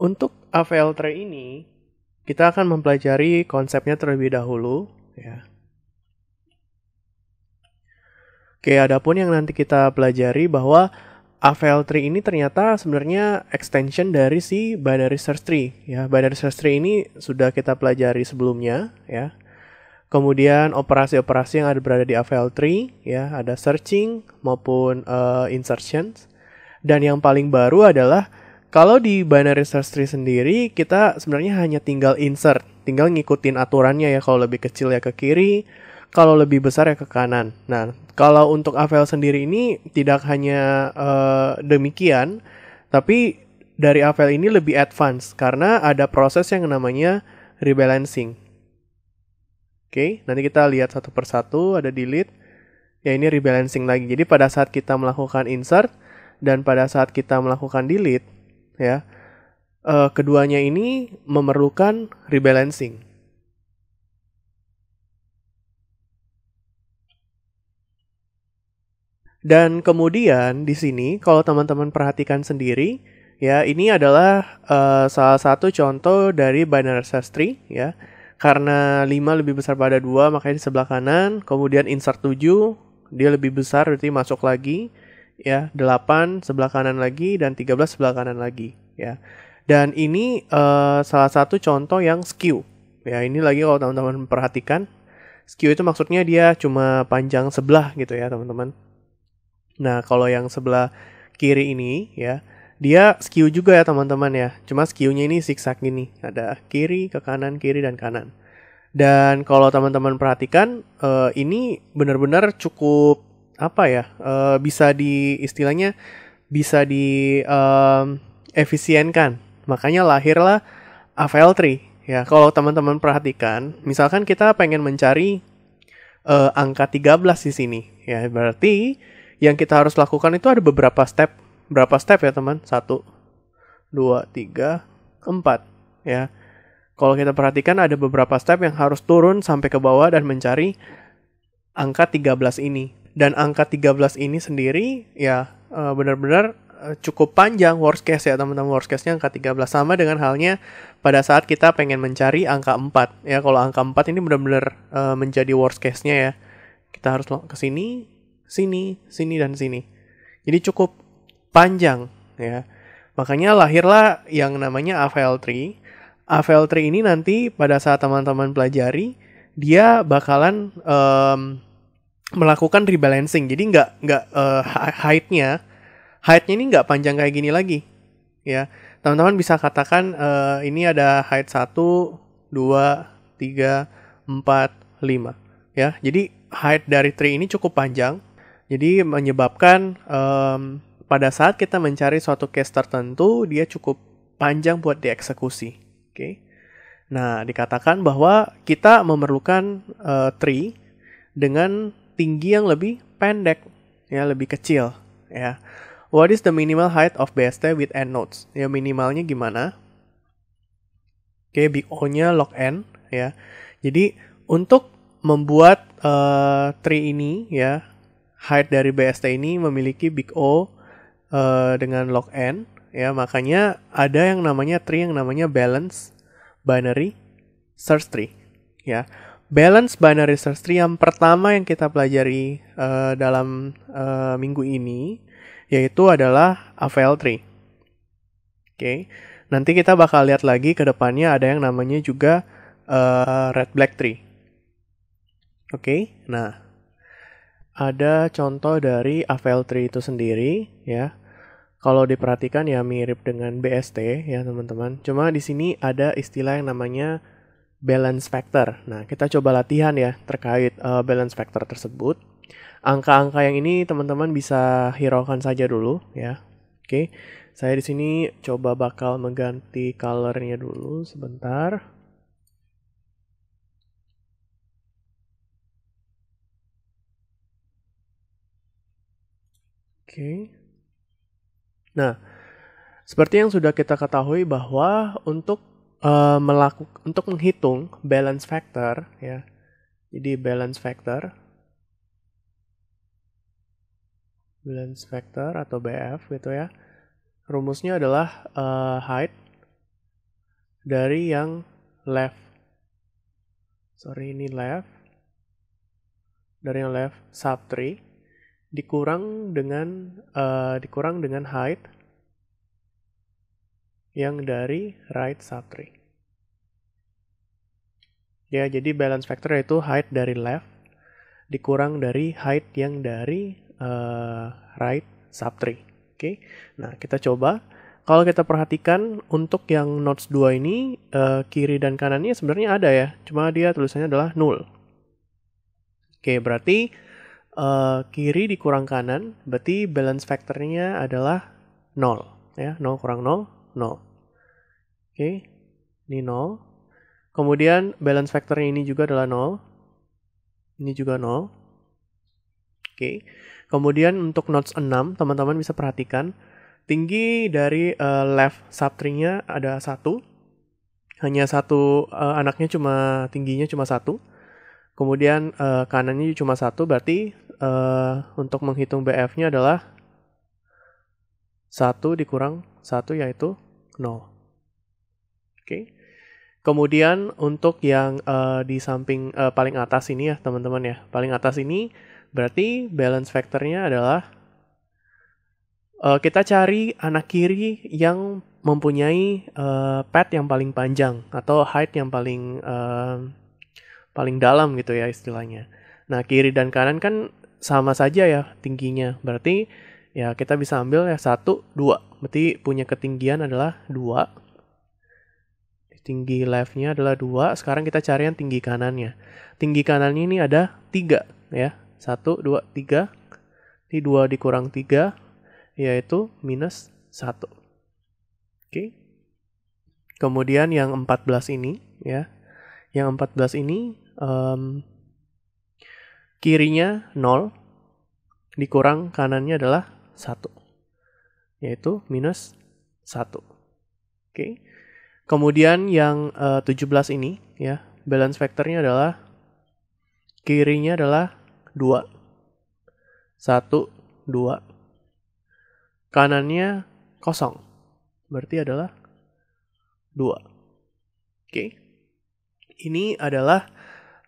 Untuk AVL Tray ini, kita akan mempelajari konsepnya terlebih dahulu, ya. Oke, pun yang nanti kita pelajari bahwa AVL Tree ini ternyata sebenarnya extension dari si binary search tree ya. Binary search tree ini sudah kita pelajari sebelumnya ya. Kemudian operasi-operasi yang ada berada di AVL Tree ya, ada searching maupun uh, insertions. Dan yang paling baru adalah kalau di binary search tree sendiri, kita sebenarnya hanya tinggal insert, tinggal ngikutin aturannya ya. Kalau lebih kecil ya ke kiri, kalau lebih besar ya ke kanan. Nah, kalau untuk Avel sendiri ini tidak hanya uh, demikian, tapi dari Avel ini lebih advance karena ada proses yang namanya rebalancing. Oke, nanti kita lihat satu persatu, ada delete. Ya, ini rebalancing lagi. Jadi pada saat kita melakukan insert dan pada saat kita melakukan delete, ya uh, keduanya ini memerlukan rebalancing. Dan kemudian di sini kalau teman-teman perhatikan sendiri, ya ini adalah uh, salah satu contoh dari binary search tree ya. Karena 5 lebih besar pada 2 makanya di sebelah kanan, kemudian insert 7 dia lebih besar berarti masuk lagi ya 8 sebelah kanan lagi dan 13 sebelah kanan lagi ya dan ini uh, salah satu contoh yang skew ya ini lagi kalau teman-teman perhatikan skew itu maksudnya dia cuma panjang sebelah gitu ya teman-teman nah kalau yang sebelah kiri ini ya dia skew juga ya teman-teman ya cuma skewnya ini zigzag gini ada kiri ke kanan kiri dan kanan dan kalau teman-teman perhatikan eh, ini benar-benar cukup apa ya uh, bisa di istilahnya bisa di um, efisienkan makanya lahirlah AVL3 ya kalau teman-teman perhatikan misalkan kita pengen mencari uh, angka 13 di sini ya berarti yang kita harus lakukan itu ada beberapa step berapa step ya teman satu dua tiga empat ya kalau kita perhatikan ada beberapa step yang harus turun sampai ke bawah dan mencari angka 13 ini dan angka 13 ini sendiri ya uh, benar-benar uh, cukup panjang worst case ya teman-teman worst case-nya angka 13 sama dengan halnya pada saat kita pengen mencari angka 4 ya kalau angka 4 ini benar-benar uh, menjadi worst case-nya ya kita harus ke sini sini sini dan sini jadi cukup panjang ya makanya lahirlah yang namanya AVL3 AVL3 ini nanti pada saat teman-teman pelajari dia bakalan um, melakukan rebalancing. Jadi nggak nggak uh, eh, height-nya height-nya ini nggak panjang kayak gini lagi. Ya. Teman-teman bisa katakan uh, ini ada height 1 2 3 4 5 ya. Jadi height dari tree ini cukup panjang. Jadi menyebabkan um, pada saat kita mencari suatu case tertentu dia cukup panjang buat dieksekusi. Oke. Okay? Nah, dikatakan bahwa kita memerlukan uh, eh, tree dengan tinggi yang lebih pendek, ya lebih kecil, ya. What is the minimal height of BST with end nodes? Ya minimalnya gimana? Oke, okay, o nya log n, ya. Jadi untuk membuat uh, tree ini, ya, height dari BST ini memiliki big O uh, dengan log n, ya. Makanya ada yang namanya tree yang namanya balance binary search tree, ya balance binary search tree yang pertama yang kita pelajari uh, dalam uh, minggu ini yaitu adalah AVL tree. Oke. Okay. Nanti kita bakal lihat lagi ke depannya ada yang namanya juga uh, red black tree. Oke. Okay. Nah, ada contoh dari AVL tree itu sendiri ya. Kalau diperhatikan ya mirip dengan BST ya teman-teman. Cuma di sini ada istilah yang namanya balance factor. Nah, kita coba latihan ya terkait uh, balance factor tersebut. Angka-angka yang ini teman-teman bisa hiraukan saja dulu ya. Oke. Saya di sini coba bakal mengganti colornya dulu sebentar. Oke. Nah, seperti yang sudah kita ketahui bahwa untuk uh, eh, melakukan untuk menghitung balance factor ya. Jadi balance factor balance factor atau BF gitu ya. Rumusnya adalah uh, height dari yang left. Sorry ini left. Dari yang left subtree dikurang dengan uh, dikurang dengan height yang dari right subtree. Ya, jadi balance factor yaitu height dari left dikurang dari height yang dari uh, right subtree. Oke, okay? nah kita coba. Kalau kita perhatikan untuk yang nodes 2 ini, uh, kiri dan kanannya sebenarnya ada ya, cuma dia tulisannya adalah 0. Oke, okay, berarti uh, kiri dikurang kanan, berarti balance factornya adalah 0. Ya, 0 kurang 0 no. Oke, okay. ini 0. Kemudian balance factornya ini juga adalah 0. Ini juga 0. Oke. Kemudian untuk notes 6, teman-teman bisa perhatikan tinggi dari uh, left subtringnya ada satu, hanya satu uh, anaknya cuma tingginya cuma satu, kemudian uh, kanannya cuma satu, berarti uh, untuk menghitung BF-nya adalah 1 dikurang 1 yaitu 0. Oke. Kemudian untuk yang uh, di samping uh, paling atas ini ya teman-teman ya. Paling atas ini berarti balance factornya adalah uh, kita cari anak kiri yang mempunyai uh, pad yang paling panjang atau height yang paling uh, paling dalam gitu ya istilahnya. Nah kiri dan kanan kan sama saja ya tingginya. Berarti ya kita bisa ambil ya 1, 2. Berarti punya ketinggian adalah 2. Tinggi left-nya adalah 2. Sekarang kita cari yang tinggi kanannya. Tinggi kanannya ini ada 3 ya. 1, 2, 3. Ini 2 dikurang 3, yaitu minus 1. Oke. Kemudian yang 14 ini ya. Yang 14 ini um, kirinya 0 dikurang kanannya adalah 1, yaitu minus 1. Oke. Kemudian yang eh, uh, 17 ini ya, balance factornya adalah kirinya adalah 2. 1 2. Kanannya kosong. Berarti adalah 2. Oke. Ini adalah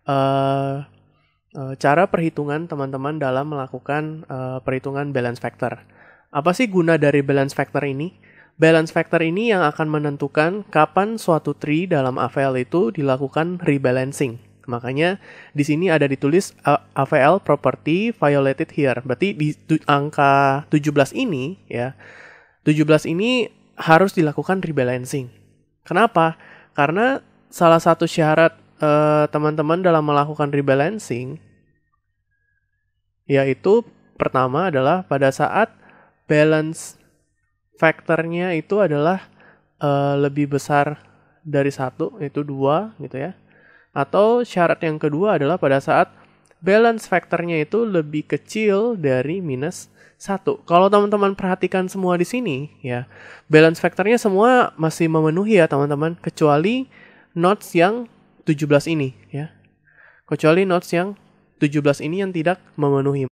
uh, Eh, cara perhitungan teman-teman dalam melakukan uh, perhitungan balance factor. Apa sih guna dari balance factor ini? Balance factor ini yang akan menentukan kapan suatu tree dalam AVL itu dilakukan rebalancing. Makanya di sini ada ditulis uh, eh, AVL property violated here. Berarti di tu, angka 17 ini ya. 17 ini harus dilakukan rebalancing. Kenapa? Karena salah satu syarat Eh, teman-teman uh, dalam melakukan rebalancing yaitu pertama adalah pada saat balance faktornya itu adalah uh, lebih besar dari satu itu dua gitu ya atau syarat yang kedua adalah pada saat balance faktornya itu lebih kecil dari minus satu kalau teman-teman perhatikan semua di sini ya balance faktornya semua masih memenuhi ya teman-teman kecuali notes yang 17 ini ya. Kecuali notes yang 17 ini yang tidak memenuhi